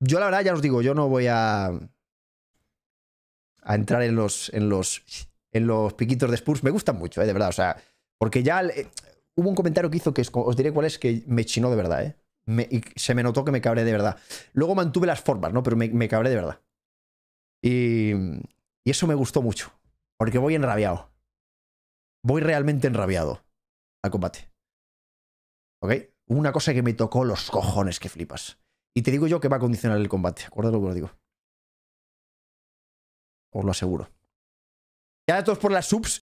Yo la verdad ya os digo, yo no voy a, a entrar en los, en, los, en los piquitos de Spurs. Me gustan mucho, ¿eh? de verdad. O sea, porque ya eh, hubo un comentario que hizo que os diré cuál es que me chinó de verdad, ¿eh? y se me notó que me cabré de verdad. Luego mantuve las formas, ¿no? Pero me, cabré de verdad. Y, y eso me gustó mucho. Porque voy enrabiado. Voy realmente enrabiado al combate. Una cosa que me tocó los cojones que flipas. Y te digo yo que va a condicionar el combate. Acuérdate lo que os digo. Os lo aseguro. Ya todos por las subs.